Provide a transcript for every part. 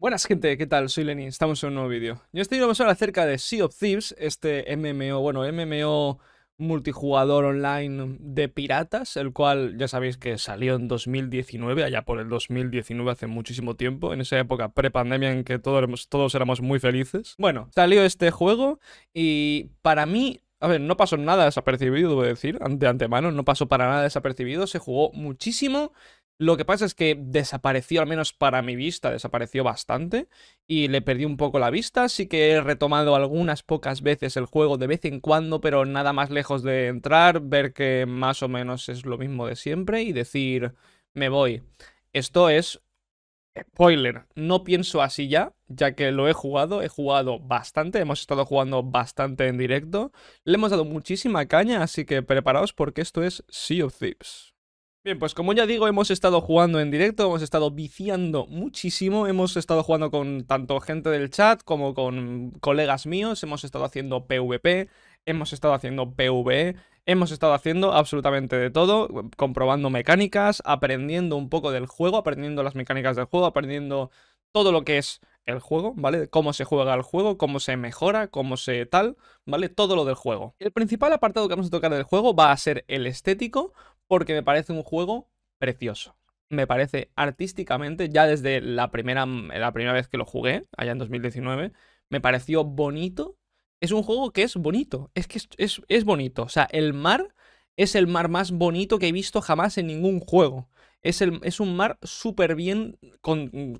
Buenas gente, ¿qué tal? Soy Lenny, estamos en un nuevo vídeo. Yo estoy vídeo vamos a hablar acerca de Sea of Thieves, este MMO, bueno, MMO multijugador online de piratas, el cual ya sabéis que salió en 2019, allá por el 2019, hace muchísimo tiempo, en esa época prepandemia en que todos, todos éramos muy felices. Bueno, salió este juego y para mí a ver, no pasó nada desapercibido, debo decir, de antemano, no pasó para nada desapercibido, se jugó muchísimo lo que pasa es que desapareció, al menos para mi vista, desapareció bastante y le perdí un poco la vista. así que he retomado algunas pocas veces el juego de vez en cuando, pero nada más lejos de entrar, ver que más o menos es lo mismo de siempre y decir, me voy. Esto es Spoiler, no pienso así ya, ya que lo he jugado, he jugado bastante, hemos estado jugando bastante en directo, le hemos dado muchísima caña, así que preparaos porque esto es Sea of Thieves. Bien, pues como ya digo, hemos estado jugando en directo, hemos estado viciando muchísimo, hemos estado jugando con tanto gente del chat como con colegas míos, hemos estado haciendo PvP, hemos estado haciendo PvE, hemos estado haciendo absolutamente de todo, comprobando mecánicas, aprendiendo un poco del juego, aprendiendo las mecánicas del juego, aprendiendo todo lo que es el juego, ¿vale? Cómo se juega el juego, cómo se mejora, cómo se tal, ¿vale? Todo lo del juego. El principal apartado que vamos a tocar del juego va a ser el estético, porque me parece un juego precioso. Me parece artísticamente, ya desde la primera, mm, la primera vez que lo jugué, allá en 2019, me pareció bonito. Es un juego que es bonito, es que es, bonito. O sea, el mar es el mar más bonito que he visto jamás en ningún juego. Es, el, es un mar súper bien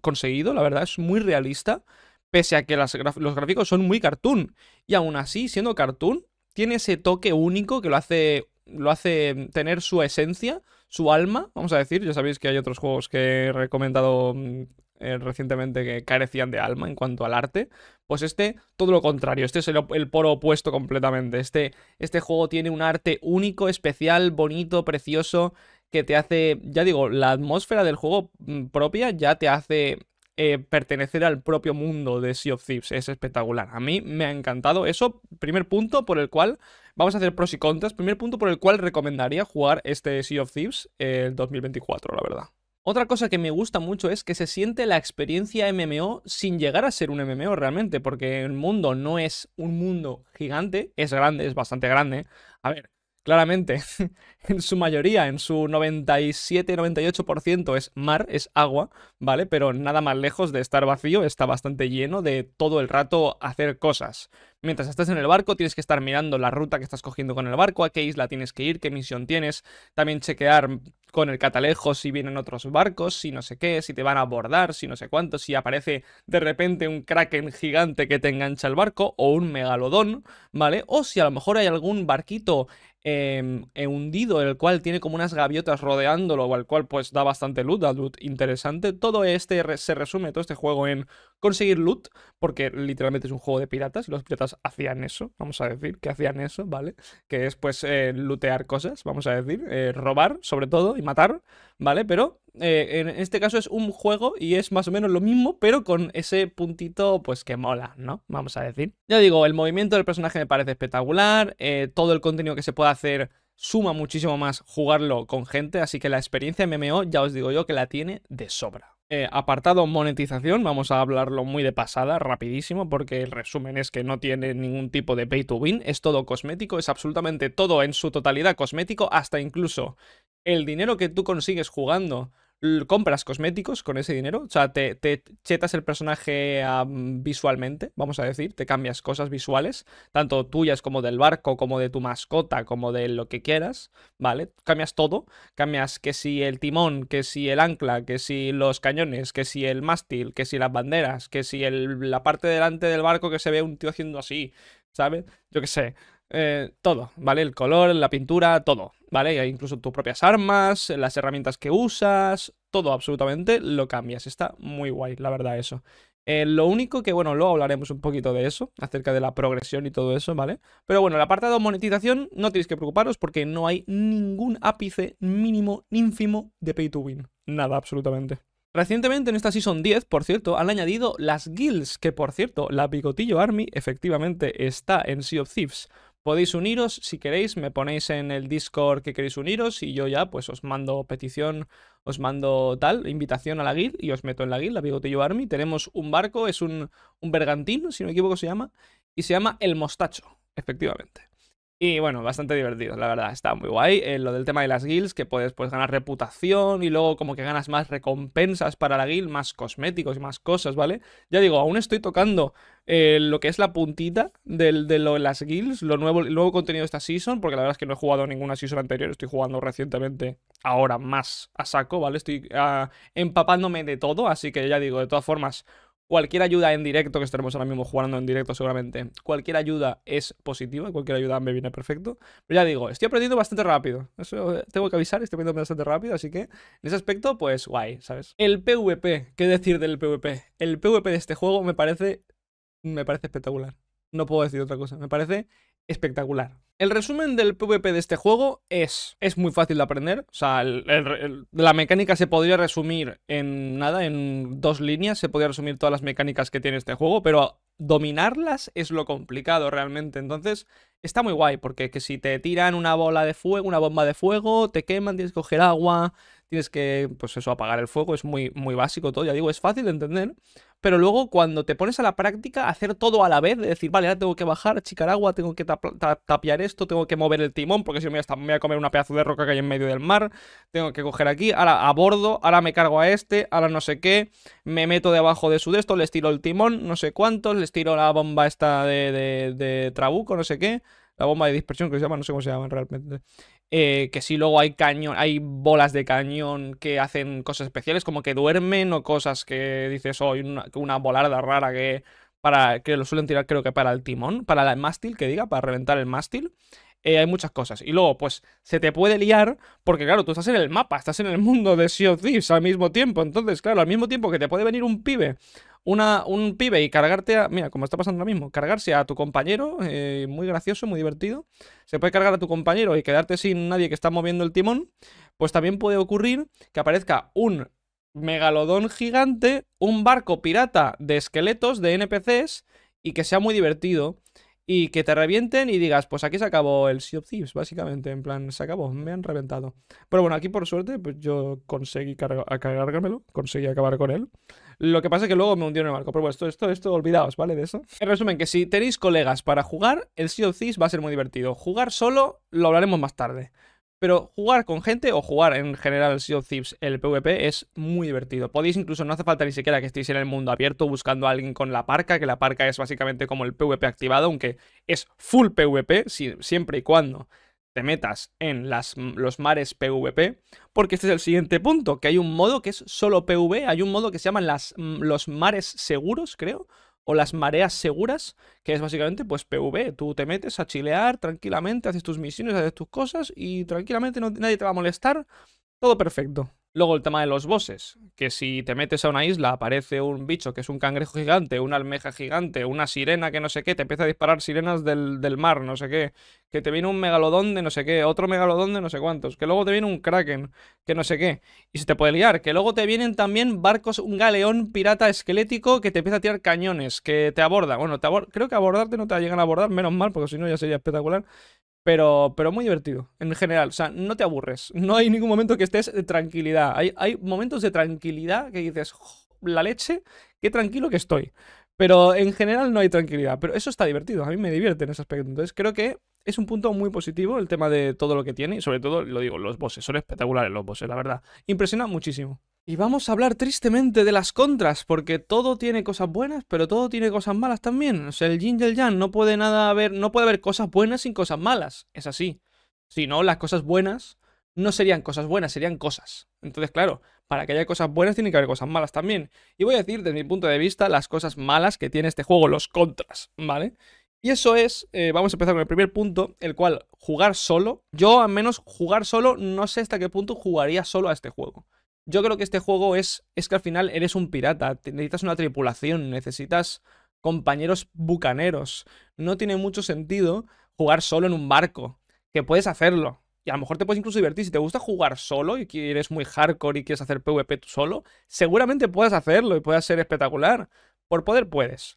conseguido, la verdad, es muy realista, pese a que los gráficos son muy cartoon. Y aún así, siendo cartoon, tiene ese toque único que lo hace lo hace mm, tener su esencia, su alma, vamos a decir. Ya sabéis que hay otros juegos que he recomendado mm, eh, recientemente que carecían de alma en cuanto al arte. Pues este, todo lo contrario, este es el, poro opuesto completamente. Este, este juego tiene un arte único, especial, bonito, precioso, que te hace, ya digo, la atmósfera del juego mm, propia ya te hace eh, pertenecer al propio mundo de Sea of Thieves. Es espectacular. A mí me ha encantado eso. Primer punto por el cual vamos a hacer pros y contras. Primer punto por el cual recomendaría jugar este Sea of Thieves el 2024, la verdad. Otra cosa que me gusta mucho es que se siente la experiencia MMO sin llegar a ser un MMO realmente, porque el mundo no es un mundo gigante, es grande, es bastante grande. A ver, claramente, en su mayoría, en su 97-98% es mar, es agua, ¿vale? Pero nada más lejos de estar vacío, está bastante lleno de todo el rato hacer cosas. Mientras estás en el barco, tienes que estar mirando la ruta que estás cogiendo con el barco, a qué isla tienes que ir, qué misión tienes, también chequear con el catalejo si vienen otros barcos, si no sé qué, si te van a abordar, si no sé cuánto, si aparece de repente un kraken gigante que te engancha el barco o un megalodón, ¿vale? O si a lo mejor hay algún barquito he em, hundido, el cual tiene como unas gaviotas rodeándolo, o al cual pues da bastante loot, da loot interesante. Todo este se resume, todo este juego en conseguir loot, porque literalmente es un juego de piratas, y los piratas hacían eso, vamos a decir, que hacían eso, ¿vale? Que es pues eh, lootear cosas, vamos a decir, eh, robar sobre todo y matar, ¿vale? Pero eh, en este caso es un juego y es más o menos lo mismo, pero con ese puntito pues que mola, ¿no? Vamos a decir. Ya digo, el movimiento del personaje me parece espectacular, eh, todo el contenido que se puede hacer suma muchísimo más jugarlo con gente, así que la experiencia MMO ya os digo yo que la tiene de sobra. Eh, apartado monetización, vamos a hablarlo muy de pasada, rapidísimo, porque el resumen es que no tiene ningún tipo de pay to win, es todo cosmético, es absolutamente todo en su totalidad cosmético, hasta incluso el dinero que tú consigues jugando compras cosméticos con ese dinero, o sea, te, chetas el personaje visualmente, vamos a decir, te cambias cosas visuales, tanto tuyas como del barco, como de tu mascota, como de lo que quieras, ¿vale? Cambias todo, cambias que si el timón, que si el ancla, que si los cañones, que si el mástil, que si las banderas, que si la parte delante del barco que se ve un tío haciendo así, ¿sabes? Yo qué sé, eh, todo, ¿vale? El color, la pintura, todo, ¿vale? E incluso tus propias armas, las herramientas que usas, todo absolutamente lo cambias. Está muy guay, la verdad, eso. Eh, lo único que, bueno, luego hablaremos un poquito de eso, acerca de la progresión y todo eso, ¿vale? Pero bueno, el apartado monetización no tenéis que preocuparos porque no hay ningún ápice mínimo, ínfimo de pay to win. Nada, absolutamente. Recientemente en esta Season 10, por cierto, han añadido las guilds, que por cierto, la Picotillo Army efectivamente está en Sea of Thieves. Podéis uniros si queréis, me ponéis en el Discord que queréis uniros y yo ya pues os mando petición, os mando tal, invitación a la guild y os meto en la guild, la Bigotillo Army. Tenemos un barco, es un, un bergantín, si no me equivoco se llama, y se llama El Mostacho, efectivamente. Y bueno, bastante divertido, la verdad, está muy guay. Eh, lo del tema de las guilds, que puedes pues, ganar reputación y luego como que ganas más recompensas para la guild, más cosméticos y más cosas, ¿vale? Ya digo, aún estoy tocando eh, lo que es la puntita de lo, las guilds, lo nuevo, el nuevo contenido de esta season, porque la verdad es que no he jugado ninguna season anterior, estoy jugando recientemente ahora más a saco, ¿vale? Estoy ah, empapándome de todo, así que ya digo, de todas formas, Cualquier ayuda en directo, que estaremos ahora mismo jugando en directo seguramente, cualquier ayuda es positiva, cualquier ayuda me viene perfecto. Pero ya digo, estoy aprendiendo bastante rápido. Eso eh, tengo que avisar, estoy aprendiendo bastante rápido, así que en ese aspecto, pues guay, ¿sabes? El PvP, ¿qué decir del PvP? El PvP de este juego me parece, me parece espectacular. No puedo decir otra cosa, me parece espectacular. El resumen del PvP de este juego es, es muy fácil de aprender. O sea, la mecánica se podría resumir en nada, en dos líneas. Se podría resumir todas las mecánicas que tiene este juego, pero dominarlas es lo complicado realmente. Entonces, está muy guay, porque si te tiran una bola de fuego, una bomba de fuego, te queman, tienes que coger agua, tienes que, pues eso, apagar el fuego, es muy, muy básico todo, ya digo, es fácil de entender, pero luego cuando te pones a la práctica, hacer todo a la vez, decir, vale, ahora tengo que bajar, chicar agua, tengo que tapiar esto, tengo que mover el timón, porque si no me voy a comer una pedazo de roca que hay en medio del mar, tengo que coger aquí, ahora a bordo, ahora me cargo a este, ahora no sé qué, me meto debajo de su de esto, les tiro el timón, no sé cuántos, les tiro la bomba esta de, de, de trabuco, no sé qué, la bomba de dispersión que se llama, no sé cómo se llama realmente. Eh, que si luego hay cañón, hay bolas de cañón que hacen cosas especiales, como que duermen o cosas que dices, oh, una, una bolarda rara que, para, que lo suelen tirar creo que para el timón, para el mástil, que diga, para reventar el mástil. Eh, hay muchas cosas. Y luego, pues, se te puede liar, porque claro, tú estás en el mapa, estás en el mundo de Sea of Thieves al mismo tiempo. Entonces, claro, al mismo tiempo que te puede venir un pibe, una, un pibe y cargarte a. Mira, como está pasando ahora mismo, cargarse a tu compañero, eh, muy gracioso, muy divertido. Se puede cargar a tu compañero y quedarte sin nadie que está moviendo el timón. Pues también puede ocurrir que aparezca un megalodón gigante, un barco pirata de esqueletos, de NPCs, y que sea muy divertido y que te revienten y digas, pues aquí se acabó el Sea of Thieves, básicamente. En plan, se acabó, me han reventado. Pero bueno, aquí por suerte, pues yo conseguí cargármelo, conseguí acabar con él. Lo que pasa es que luego me hundió en el marco, Pero bueno, esto, esto, esto, olvidaos, ¿vale? De eso. En resumen, que si tenéis colegas para jugar, el Sea of Thieves va a ser muy divertido. Jugar solo lo hablaremos más tarde. Pero jugar con gente o jugar en general Sea of Thieves, el PvP, es muy divertido. Podéis incluso, no hace falta ni siquiera que estéis en el mundo abierto buscando a alguien con la parca, que la parca es básicamente como el PvP activado, aunque es full PvP, siempre y cuando te metas en las, los mares PvP, porque este es el siguiente punto, que hay un modo que es solo PvP, hay un modo que se llama las, mm, los mares seguros, creo, o las mareas seguras, que es básicamente pues PV. Tú te metes a chilear tranquilamente, haces tus misiones, haces tus cosas y tranquilamente nadie te va a molestar. Todo perfecto. Luego el tema de los bosses, que si te metes a una isla aparece un bicho que es un cangrejo gigante, una almeja gigante, una sirena que no sé qué, te empieza a disparar sirenas del, mar, no sé qué, que te viene un megalodón de no sé qué, otro megalodón de no sé cuántos, que luego te viene un kraken, que no sé qué, y se te puede liar, que luego te vienen también barcos, un galeón pirata esquelético que te empieza a tirar cañones, que te aborda, bueno, te creo que abordarte no te llegan a abordar, menos mal, porque si no ya sería espectacular, pero, pero muy divertido, en general. O sea, no te aburres. No hay ningún momento que estés de tranquilidad. Hay, hay momentos de tranquilidad que dices, la leche, qué tranquilo que estoy. Pero en general no hay tranquilidad. Pero eso está divertido. A mí me divierte en ese aspecto. Entonces creo que es un punto muy positivo el tema de todo lo que tiene. Y sobre todo, lo digo, los bosses. Son espectaculares los bosses, la verdad. Impresiona muchísimo. Y vamos a hablar tristemente de las contras, porque todo tiene cosas buenas, pero todo tiene cosas malas también. O sea, el yin y el no puede nada haber, no puede haber cosas buenas sin cosas malas. Es así. Si no, las cosas buenas no serían cosas buenas, serían cosas. Entonces, claro, para que haya cosas buenas tiene que haber cosas malas también. Y voy a decir desde mi punto de vista las cosas malas que tiene este juego, los contras, ¿vale? Y eso es, eh, vamos a empezar con el primer punto, el cual jugar solo. Yo al menos jugar solo, no sé hasta qué punto jugaría solo a este juego. Yo creo que este juego es, es que al final eres un pirata, necesitas una tripulación, necesitas compañeros bucaneros. No tiene mucho sentido jugar solo en un barco, que puedes hacerlo. Y a lo mejor te puedes incluso divertir. Si te gusta jugar solo y que eres muy hardcore y quieres hacer PvP tú solo, seguramente puedas hacerlo y puedas ser espectacular. Por poder puedes.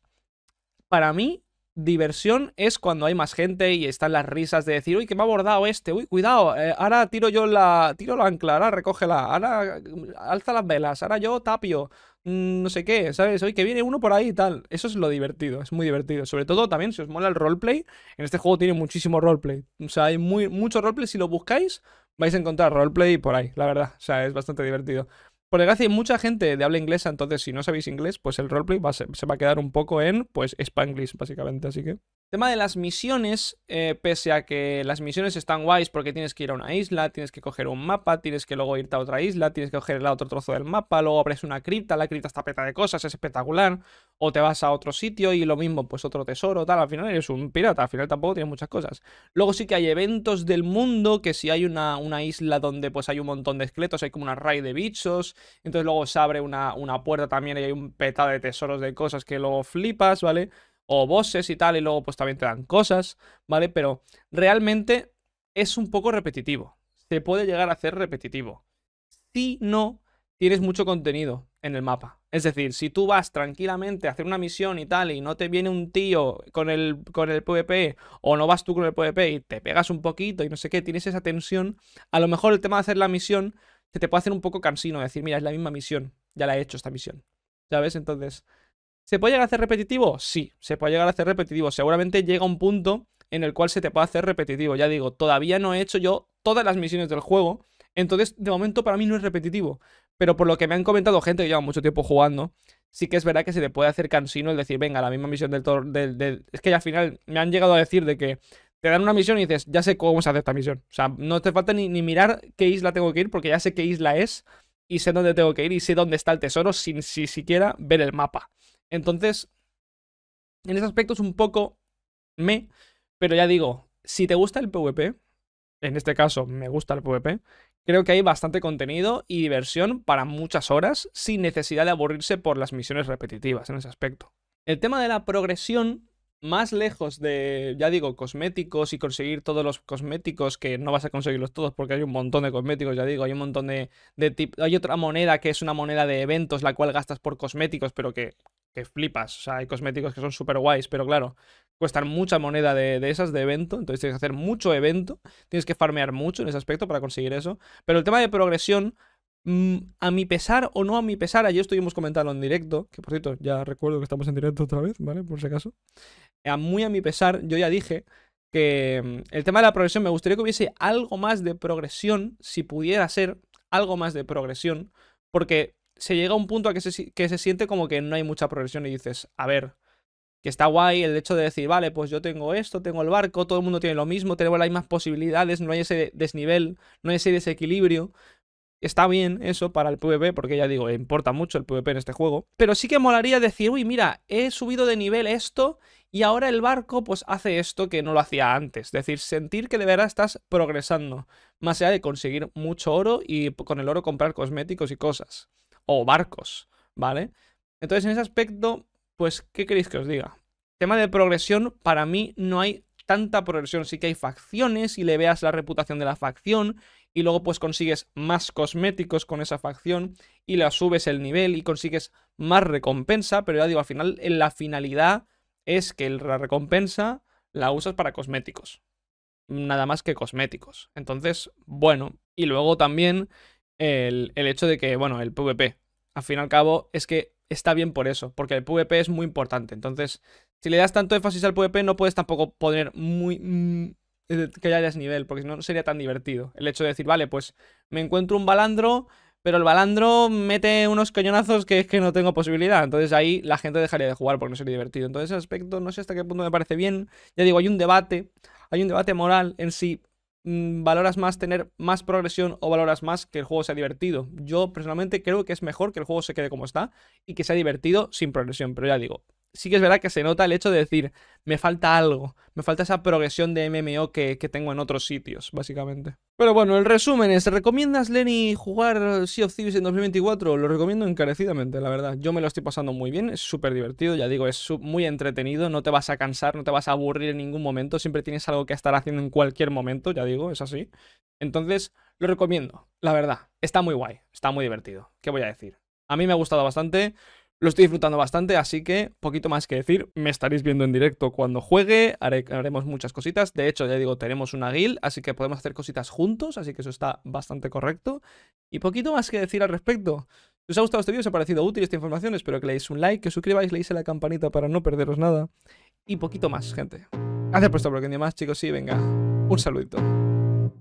Para mí, diversión es cuando hay más gente y están las risas de decir, uy, que me ha abordado este, uy, cuidado, eh, ahora tiro yo la, tiro la ancla, ahora recógela, ahora mm, alza las velas, ahora yo tapio, mm, no sé qué, ¿sabes? uy, que viene uno por ahí y tal. Eso es lo divertido, es muy divertido. Sobre todo también si os mola el roleplay, en este juego tiene muchísimo roleplay. O sea, hay muy, mucho roleplay, si lo buscáis vais a encontrar roleplay por ahí, la verdad. O sea, es bastante divertido. Por desgracia hay mucha gente de habla inglesa, entonces si no sabéis inglés, pues el roleplay se va a quedar un poco en, pues, Spanglish, básicamente, así que... Tema de las misiones, eh, pese a que las misiones están guays porque tienes que ir a una isla, tienes que coger un mapa, tienes que luego irte a otra isla, tienes que coger el otro trozo del mapa, luego abres una cripta, la cripta está peta de cosas, es espectacular, o te vas a otro sitio y lo mismo, pues otro tesoro, tal, al final eres un pirata, al final tampoco tienes muchas cosas. Luego sí que hay eventos del mundo, que si hay una, una isla donde pues hay un montón de esqueletos, hay como una raid de bichos, entonces luego se abre una, una puerta también y hay un petado de tesoros de cosas que luego flipas, ¿vale? O bosses y tal, y luego pues también te dan cosas, ¿vale? Pero realmente es un poco repetitivo. Se puede llegar a hacer repetitivo. Si no tienes mucho contenido en el mapa. Es decir, si tú vas tranquilamente a hacer una misión y tal, y no te viene un tío con el, con el PvP, o no vas tú con el PvP y te pegas un poquito y no sé qué, tienes esa tensión, a lo mejor el tema de hacer la misión se te puede hacer un poco cansino decir, mira, es la misma misión, ya la he hecho esta misión. ¿ya ves? Entonces, ¿se puede llegar a hacer repetitivo? Sí, se puede llegar a hacer repetitivo. Seguramente llega un punto en el cual se te puede hacer repetitivo. Ya digo, todavía no he hecho yo todas las misiones del juego, entonces de momento para mí no es repetitivo. Pero por lo que me han comentado gente que lleva mucho tiempo jugando, sí que es verdad que se te puede hacer cansino el decir, venga, la misma misión del, del... Es que al final me han llegado a decir de que te dan una misión y dices, ya sé cómo se hace esta misión. O sea, no te falta ni, mirar qué isla tengo que ir, porque ya sé qué isla es y sé dónde tengo que ir y sé dónde está el tesoro sin si siquiera ver el mapa. Entonces, en ese aspecto es un poco me, pero ya digo, si te gusta el PvP, en este caso me gusta el PvP, creo que hay bastante contenido y diversión para muchas horas sin necesidad de aburrirse por las misiones repetitivas en ese aspecto. El tema de la progresión más lejos de, ya digo, cosméticos y conseguir todos los cosméticos, que no vas a conseguirlos todos porque hay un montón de cosméticos, ya digo, hay un montón de, de Hay otra moneda que es una moneda de eventos, la cual gastas por cosméticos, pero que, que flipas. O sea, hay cosméticos que son súper guays, pero claro, cuestan mucha moneda de, de, esas de evento, entonces tienes que hacer mucho evento, tienes que farmear mucho en ese aspecto para conseguir eso. Pero el tema de progresión Mm, a mi pesar o no a mi pesar, ayer estuvimos comentando en directo, que por cierto, ya recuerdo que estamos en directo otra vez, ¿vale? Por si acaso. Eh, a muy a mi pesar, yo ya dije que mm, el tema de la progresión, me gustaría que hubiese algo más de progresión, si pudiera ser algo más de progresión, porque se llega a un punto a que se, que se siente como que no hay mucha progresión y dices, a ver, que está guay el hecho de decir, vale, pues yo tengo esto, tengo el barco, todo el mundo tiene lo mismo, tenemos las mismas posibilidades, no hay ese desnivel, no hay ese desequilibrio, Está bien eso para el PvP, porque ya digo, importa mucho el PvP en este juego. Pero sí que molaría decir, uy, mira, he subido de nivel esto y ahora el barco pues hace esto que no lo hacía antes. Es decir, sentir que de verdad estás progresando, más allá de conseguir mucho oro y con el oro comprar cosméticos y cosas. O barcos, ¿vale? Entonces en ese aspecto, pues, ¿qué queréis que os diga? Tema de progresión, para mí no hay tanta progresión. Sí que hay facciones y le veas la reputación de la facción y luego pues consigues más cosméticos con esa facción y la subes el nivel y consigues más recompensa, pero ya digo, al final la finalidad es que la recompensa la usas para cosméticos, nada más que cosméticos. Entonces, bueno, y luego también el, hecho de que, bueno, el PvP, al fin y al cabo, es que está bien por eso, porque el PvP es muy importante. Entonces, si le das tanto énfasis al PvP, no puedes tampoco poner muy, eh, que haya hayas nivel, porque no, sería tan divertido. El hecho de decir, vale, pues me encuentro un balandro, pero el balandro mete unos cañonazos que es que no tengo posibilidad. Entonces ahí la gente dejaría de jugar porque no sería divertido. Entonces ese aspecto no sé hasta qué punto me parece bien. Ya digo, hay un debate, hay un debate moral en si mm, valoras más tener más progresión o valoras más que el juego sea divertido. Yo personalmente creo que es mejor que el juego se quede como está y que sea divertido sin progresión, pero ya digo, sí que es verdad que se nota el hecho de decir, me falta algo, me falta esa progresión de MMO que, tengo en otros sitios, básicamente. Pero bueno, el resumen es, ¿recomiendas, Lenny, jugar Sea of Thieves en 2024? Lo recomiendo encarecidamente, la verdad. Yo me lo estoy pasando muy bien, es súper divertido, ya digo, es muy entretenido, no te vas a cansar, no te vas a aburrir en ningún momento, siempre tienes algo que estar haciendo en cualquier momento, ya digo, es así. Entonces, lo recomiendo, la verdad. Está muy guay, está muy divertido. ¿Qué voy a decir? A mí me ha gustado bastante. Lo estoy disfrutando bastante, así que poquito más que decir. Me estaréis viendo en directo cuando juegue, haremos muchas cositas. De hecho, ya digo, tenemos una guild, así que podemos hacer cositas juntos, así que eso está bastante correcto. Y poquito más que decir al respecto. Si os ha gustado este vídeo, os ha parecido útil esta información, espero que le un like, que os suscribáis, le a la campanita para no perderos nada. Y poquito más, gente. Gracias por estar por aquí más, chicos, y venga, un saludito.